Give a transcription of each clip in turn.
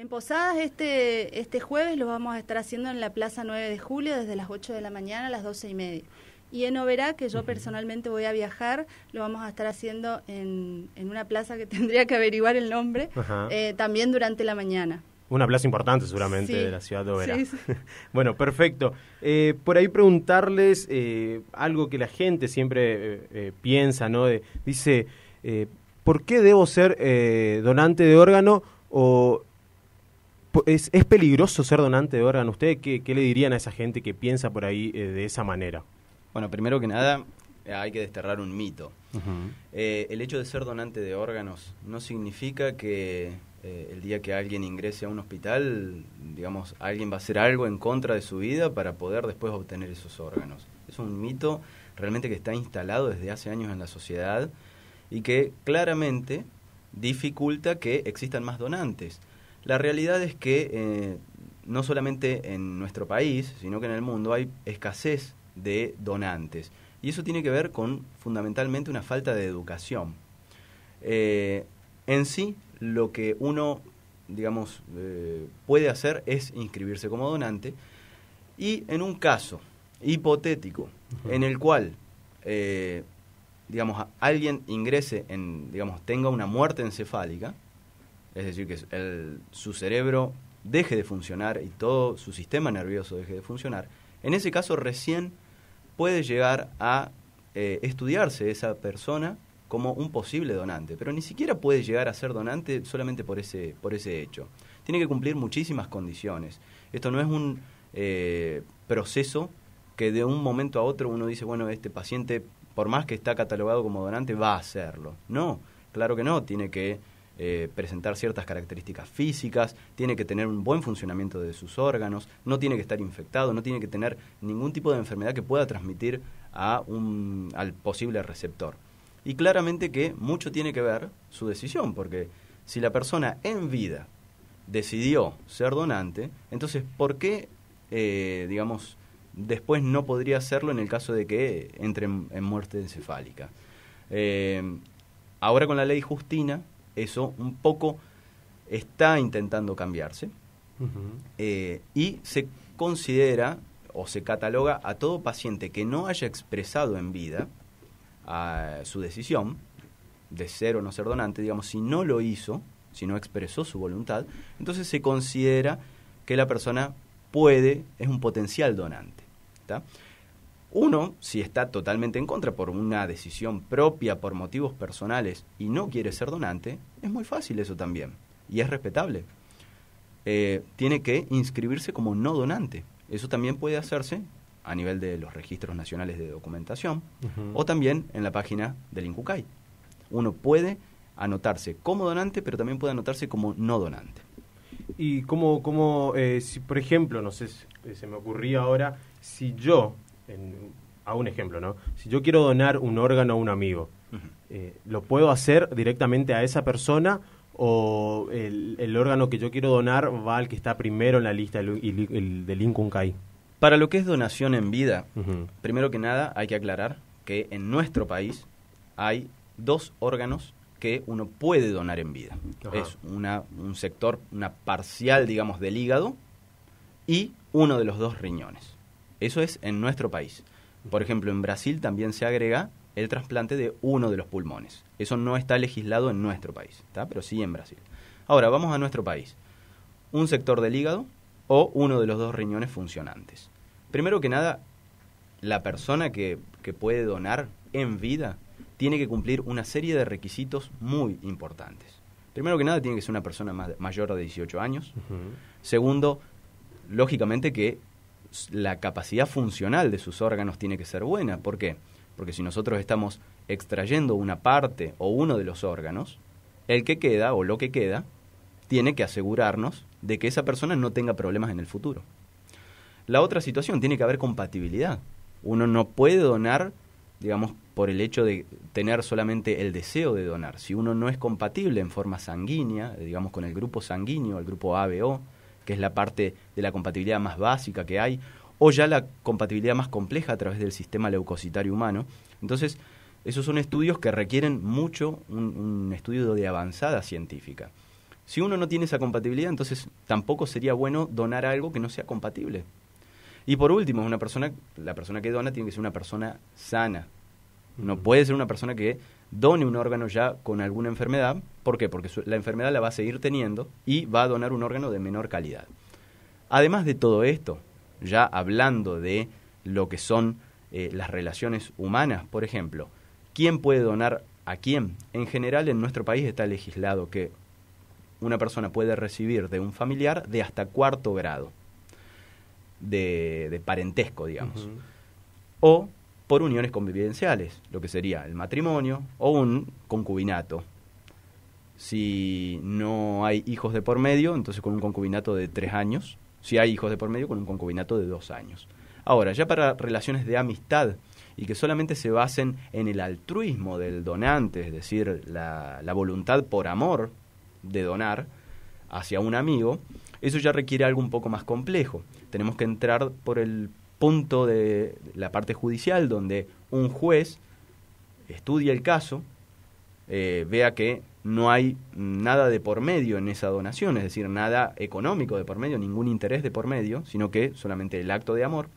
En Posadas este, este jueves lo vamos a estar haciendo en la Plaza 9 de Julio desde las 8 de la mañana a las 12 y media. Y en Oberá, que yo personalmente voy a viajar, lo vamos a estar haciendo en, una plaza que tendría que averiguar el nombre, eh, también durante la mañana. Una plaza importante seguramente de la ciudad de Oberá. bueno, perfecto. Eh, por ahí preguntarles eh, algo que la gente siempre piensa, ¿no? dice, ¿por qué debo ser donante de órgano o es, peligroso ser donante de órganos? ¿Usted qué, qué, le dirían a esa gente que piensa por ahí eh, de esa manera? Bueno, primero que nada, hay que desterrar un mito. Eh, el hecho de ser donante de órganos no significa que eh, el día que alguien ingrese a un hospital, digamos, alguien va a hacer algo en contra de su vida para poder después obtener esos órganos. Es un mito realmente que está instalado desde hace años en la sociedad y que claramente dificulta que existan más donantes. La realidad es que eh, no solamente en nuestro país, sino que en el mundo hay escasez de donantes. Y eso tiene que ver con fundamentalmente una falta de educación. Eh, en sí, lo que uno, digamos, eh, puede hacer es inscribirse como donante. Y en un caso hipotético, en el cual, digamos, alguien ingrese en, digamos, tenga una muerte encefálica, es decir, que su cerebro deje de funcionar y todo su sistema nervioso deje de funcionar, en ese caso recién puede llegar a eh, estudiarse esa persona como un posible donante, pero ni siquiera puede llegar a ser donante solamente por ese, por ese hecho. Tiene que cumplir muchísimas condiciones. Esto no es un eh, proceso que de un momento a otro uno dice, bueno, este paciente, por más que está catalogado como donante, va a hacerlo. No, claro que no, tiene que eh, presentar ciertas características físicas, tiene que tener un buen funcionamiento de sus órganos, no tiene que estar infectado, no tiene que tener ningún tipo de enfermedad que pueda transmitir al posible receptor. Y claramente que mucho tiene que ver su decisión, porque si la persona en vida decidió ser donante, entonces ¿por qué, eh, digamos, después no podría hacerlo en el caso de que entre en, muerte encefálica? Eh, ahora con la ley Justina, eso un poco está intentando cambiarse eh, y se considera o se cataloga a todo paciente que no haya expresado en vida su decisión de ser o no ser donante, digamos, si no lo hizo, si no expresó su voluntad, entonces se considera que la persona puede, es un potencial donante. ¿ta? Uno, si está totalmente en contra por una decisión propia, por motivos personales, y no quiere ser donante, es muy fácil eso también, y es respetable. Eh, tiene que inscribirse como no donante. Eso también puede hacerse a nivel de los registros nacionales de documentación o también en la página del INCUCAI. Uno puede anotarse como donante, pero también puede anotarse como no donante. Y como, eh, si, por ejemplo, no sé, se me ocurría ahora, si yo a un ejemplo, ¿no? Si yo quiero donar un órgano a un amigo, eh, ¿lo puedo hacer directamente a esa persona o el, órgano que yo quiero donar va al que está primero en la lista, el, el, Para lo que es donación en vida, primero que nada hay que aclarar que en nuestro país hay dos órganos que uno puede donar en vida. Es un sector, una parcial, digamos, del hígado y uno de los dos riñones. Eso es en nuestro país. Por ejemplo, en Brasil también se agrega el trasplante de uno de los pulmones. Eso no está legislado en nuestro país, pero sí en Brasil. Ahora, vamos a nuestro país. Un sector del hígado o uno de los dos riñones funcionantes. Primero que nada, la persona que, puede donar en vida tiene que cumplir una serie de requisitos muy importantes. Primero que nada, tiene que ser una persona mayor de 18 años. Segundo, lógicamente que la capacidad funcional de sus órganos tiene que ser buena. ¿Por qué? Porque si nosotros estamos extrayendo una parte o uno de los órganos, el que queda o lo que queda tiene que asegurarnos de que esa persona no tenga problemas en el futuro. La otra situación, tiene que haber compatibilidad. Uno no puede donar, digamos, por el hecho de tener solamente el deseo de donar. Si uno no es compatible en forma sanguínea, digamos, con el grupo sanguíneo, el grupo ABO, que es la parte de la compatibilidad más básica que hay, o ya la compatibilidad más compleja a través del sistema leucocitario humano. Entonces, esos son estudios que requieren mucho un, estudio de avanzada científica. Si uno no tiene esa compatibilidad, entonces tampoco sería bueno donar algo que no sea compatible. Y por último, una persona, la persona que dona tiene que ser una persona sana. No puede ser una persona que done un órgano ya con alguna enfermedad. ¿Por qué? Porque la enfermedad la va a seguir teniendo y va a donar un órgano de menor calidad. Además de todo esto, ya hablando de lo que son eh, las relaciones humanas, por ejemplo, ¿quién puede donar a quién? En general en nuestro país está legislado que una persona puede recibir de un familiar de hasta cuarto grado de, parentesco, digamos. O por uniones convivenciales, lo que sería el matrimonio o un concubinato. Si no hay hijos de por medio, entonces con un concubinato de tres años. Si hay hijos de por medio, con un concubinato de dos años. Ahora, ya para relaciones de amistad y que solamente se basen en el altruismo del donante, es decir, la, voluntad por amor de donar hacia un amigo, eso ya requiere algo un poco más complejo. Tenemos que entrar por el punto de la parte judicial donde un juez estudia el caso, eh, vea que no hay nada de por medio en esa donación, es decir, nada económico de por medio, ningún interés de por medio, sino que solamente el acto de amor.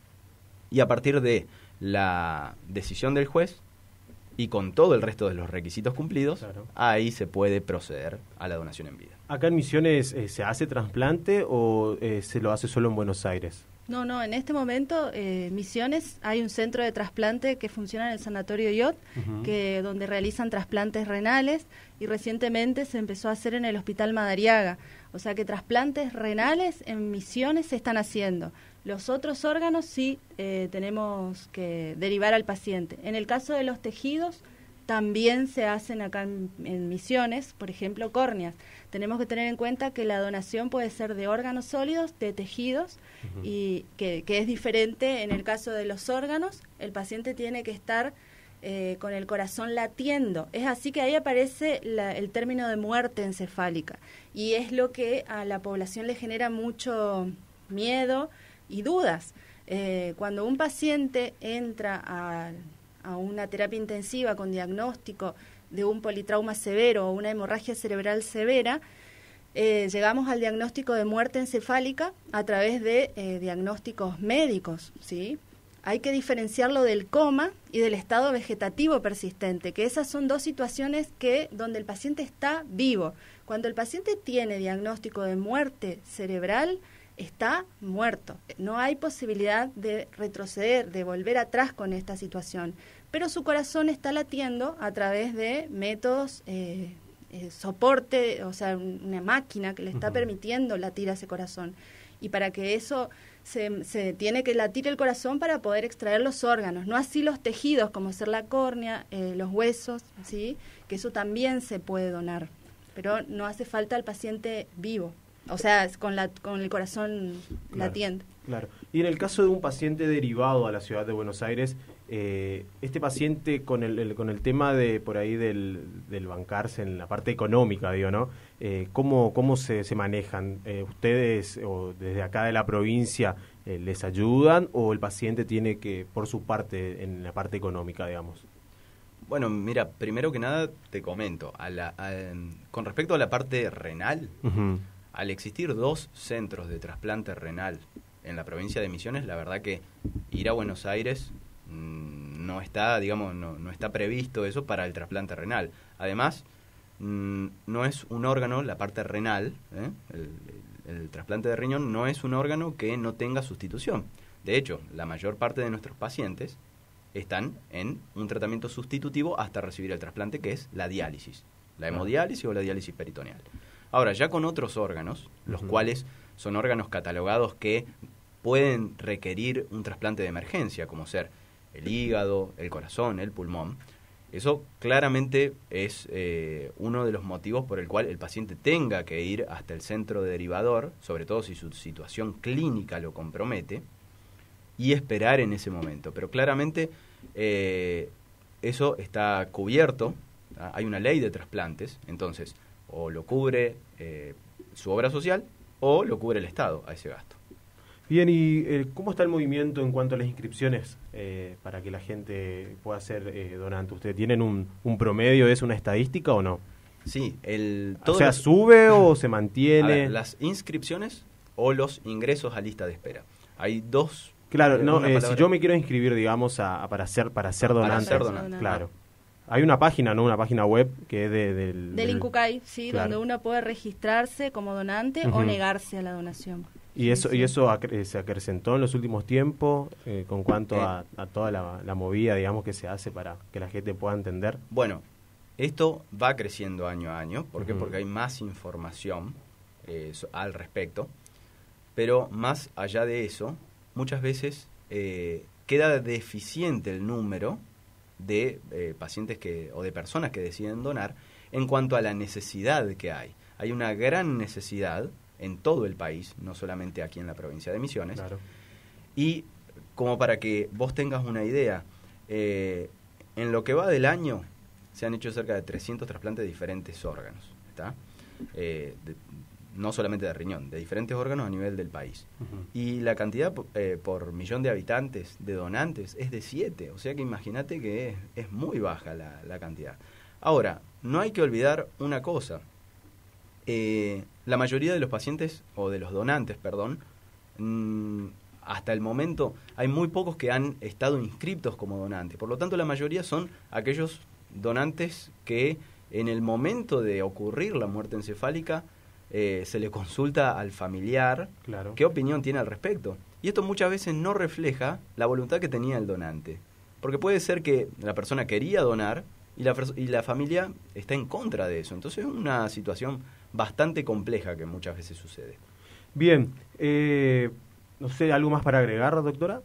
Y a partir de la decisión del juez y con todo el resto de los requisitos cumplidos, ahí se puede proceder a la donación en vida. ¿Acá en Misiones eh, se hace trasplante o eh, se lo hace solo en Buenos Aires? No, no, en este momento eh, Misiones hay un centro de trasplante que funciona en el Sanatorio IOT, donde realizan trasplantes renales y recientemente se empezó a hacer en el Hospital Madariaga. O sea que trasplantes renales en Misiones se están haciendo. Los otros órganos sí eh, tenemos que derivar al paciente. En el caso de los tejidos, también se hacen acá en, misiones, por ejemplo, córneas. Tenemos que tener en cuenta que la donación puede ser de órganos sólidos, de tejidos, y que, es diferente en el caso de los órganos. El paciente tiene que estar eh, con el corazón latiendo. Es así que ahí aparece el término de muerte encefálica. Y es lo que a la población le genera mucho miedo y dudas. Eh, cuando un paciente entra al a una terapia intensiva con diagnóstico de un politrauma severo o una hemorragia cerebral severa, eh, llegamos al diagnóstico de muerte encefálica a través de eh, diagnósticos médicos, ¿sí? Hay que diferenciarlo del coma y del estado vegetativo persistente, que esas son dos situaciones que donde el paciente está vivo. Cuando el paciente tiene diagnóstico de muerte cerebral, está muerto. No hay posibilidad de retroceder, de volver atrás con esta situación. Pero su corazón está latiendo a través de métodos, eh, eh, soporte, o sea, una máquina que le está permitiendo latir a ese corazón. Y para que eso se, tiene que latir el corazón para poder extraer los órganos, no así los tejidos como ser la córnea, eh, los huesos, ¿sí? que eso también se puede donar, pero no hace falta al paciente vivo o sea, con, la, con el corazón latiendo. Claro. Y en el caso de un paciente derivado a la ciudad de Buenos Aires, eh, este paciente con el, con el tema de por ahí del, del bancarse en la parte económica, digo, ¿no? Eh, ¿Cómo, cómo se, se manejan? Eh, ¿Ustedes o desde acá de la provincia les ayudan o el paciente tiene que, por su parte, en la parte económica, digamos? Bueno, mira, primero que nada te comento, a la, con respecto a la parte renal, al existir dos centros de trasplante renal en la provincia de Misiones, la verdad que ir a Buenos Aires mm, no está, digamos, no, está previsto eso para el trasplante renal. Además, mm, no es un órgano, la parte renal, ¿eh? el trasplante de riñón no es un órgano que no tenga sustitución. De hecho, la mayor parte de nuestros pacientes están en un tratamiento sustitutivo hasta recibir el trasplante, que es la diálisis, la hemodiálisis o la diálisis peritoneal. Ahora, ya con otros órganos, los cuales son órganos catalogados que pueden requerir un trasplante de emergencia, como ser el hígado, el corazón, el pulmón, eso claramente es eh, uno de los motivos por el cual el paciente tenga que ir hasta el centro derivador, sobre todo si su situación clínica lo compromete, y esperar en ese momento. Pero claramente eh, eso está cubierto, ¿ah? hay una ley de trasplantes, entonces o lo cubre eh, su obra social o lo cubre el Estado a ese gasto. Bien, ¿y eh, cómo está el movimiento en cuanto a las inscripciones eh, para que la gente pueda ser donante? ¿Ustedes tienen un, promedio? ¿Es una estadística o no? Sí, el... o sea, ¿sube o se mantiene? las inscripciones o los ingresos a lista de espera. Hay dos... Claro, no, si yo me quiero inscribir, digamos, a, para, ser, para ser donante. Para ser donante. Claro. Hay una página, ¿no? Una página web que es del... Del INCUCAI, sí, donde uno puede registrarse como donante o negarse a la donación. ¿Y eso, y eso eh, se acrecentó en los últimos tiempos eh, con cuanto a, eh. toda la, movida, digamos, que se hace para que la gente pueda entender? Bueno, esto va creciendo año a año. ¿Por qué? Porque hay más información al respecto. Pero más allá de eso, muchas veces queda deficiente el número de eh, pacientes que, o de personas que deciden donar en cuanto a la necesidad que hay. Hay una gran necesidad en todo el país, no solamente aquí en la provincia de Misiones. Y como para que vos tengas una idea, eh, en lo que va del año se han hecho cerca de 300 trasplantes de diferentes órganos. ¿está? Eh, no solamente de riñón, de diferentes órganos a nivel del país. Y la cantidad eh, por millón de habitantes de donantes es de 7, o sea que imagínate que es, muy baja la, cantidad. Ahora, no hay que olvidar una cosa. Eh, la mayoría de los pacientes, o de los donantes, perdón, mm, hasta el momento hay muy pocos que han estado inscriptos como donantes. Por lo tanto, la mayoría son aquellos donantes que en el momento de ocurrir la muerte encefálica eh, se le consulta al familiar qué opinión tiene al respecto. Y esto muchas veces no refleja la voluntad que tenía el donante. Porque puede ser que la persona quería donar y la, y la familia está en contra de eso. Entonces es una situación bastante compleja que muchas veces sucede. Bien, eh, no sé, ¿algo más para agregar, doctora?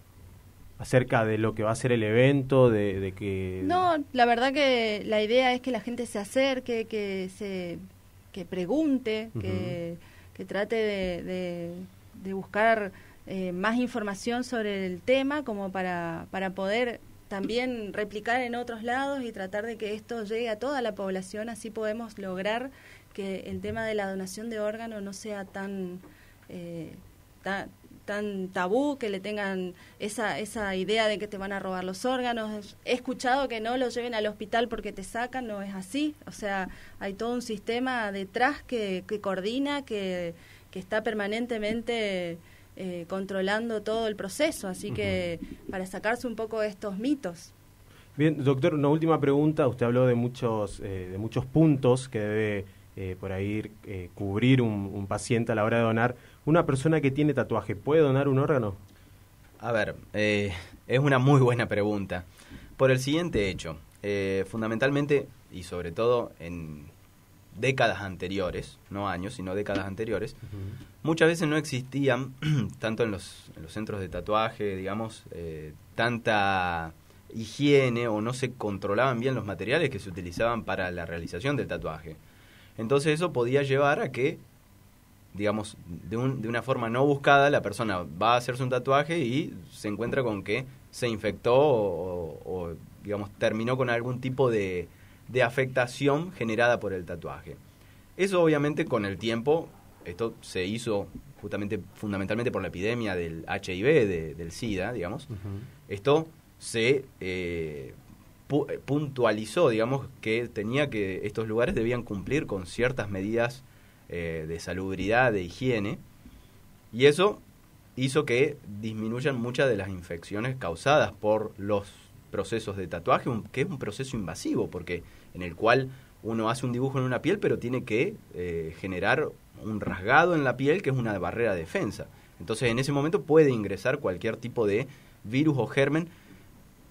acerca de lo que va a ser el evento, de, que... No, la verdad que la idea es que la gente se acerque, que se que pregunte, que, que, trate de, de, buscar eh, más información sobre el tema como para, poder también replicar en otros lados y tratar de que esto llegue a toda la población, así podemos lograr que el tema de la donación de órgano no sea tan, eh, tan, tan tabú que le tengan esa, esa idea de que te van a robar los órganos. He escuchado que no los lleven al hospital porque te sacan, no es así. O sea, hay todo un sistema detrás que, coordina, que, que está permanentemente... Eh, controlando todo el proceso, así que para sacarse un poco de estos mitos. Bien, doctor, una última pregunta. Usted habló de muchos, eh, de muchos puntos que debe eh, por ahí cubrir un, un, paciente a la hora de donar. ¿Una persona que tiene tatuaje puede donar un órgano? A ver, eh, es una muy buena pregunta. Por el siguiente hecho, eh, fundamentalmente y sobre todo en décadas anteriores, no años, sino décadas anteriores, muchas veces no existían, tanto en los, centros de tatuaje, digamos, eh, tanta higiene o no se controlaban bien los materiales que se utilizaban para la realización del tatuaje. Entonces eso podía llevar a que digamos, de, un, de una forma no buscada, la persona va a hacerse un tatuaje y se encuentra con que se infectó o, digamos, terminó con algún tipo de, de afectación generada por el tatuaje. Eso obviamente con el tiempo, esto se hizo justamente fundamentalmente por la epidemia del HIV, del SIDA, digamos, esto se eh, puntualizó, digamos, que tenía que estos lugares debían cumplir con ciertas medidas eh, de salubridad, de higiene, y eso hizo que disminuyan muchas de las infecciones causadas por los procesos de tatuaje, que es un proceso invasivo, porque en el cual uno hace un dibujo en una piel, pero tiene que eh, generar un rasgado en la piel, que es una barrera de defensa. Entonces, en ese momento puede ingresar cualquier tipo de virus o germen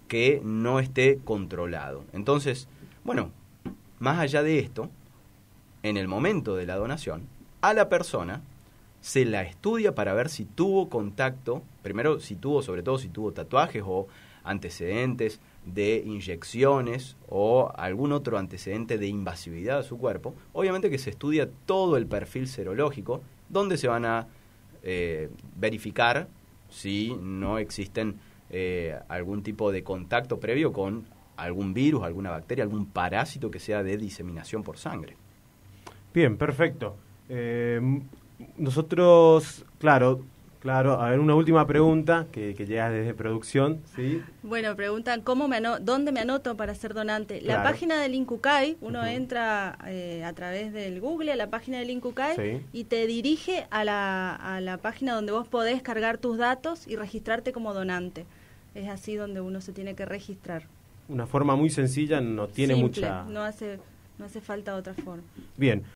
que no esté controlado. Entonces, bueno, más allá de esto, en el momento de la donación, a la persona se la estudia para ver si tuvo contacto, primero si tuvo, sobre todo si tuvo tatuajes o antecedentes de inyecciones o algún otro antecedente de invasividad a su cuerpo. Obviamente que se estudia todo el perfil serológico, donde se van a eh, verificar si no existen eh, algún tipo de contacto previo con algún virus, alguna bacteria, algún parásito que sea de diseminación por sangre. Bien, perfecto. Eh, nosotros, claro, claro, a ver, una última pregunta que, que llega desde producción, ¿sí? Bueno, preguntan, ¿cómo me ¿dónde me anoto para ser donante? La página del INCUCAI, uno entra eh, a través del Google a la página del INCUCAI y te dirige a la, a la página donde vos podés cargar tus datos y registrarte como donante. Es así donde uno se tiene que registrar. Una forma muy sencilla, no tiene mucha... No hace, no hace falta otra forma. Bien,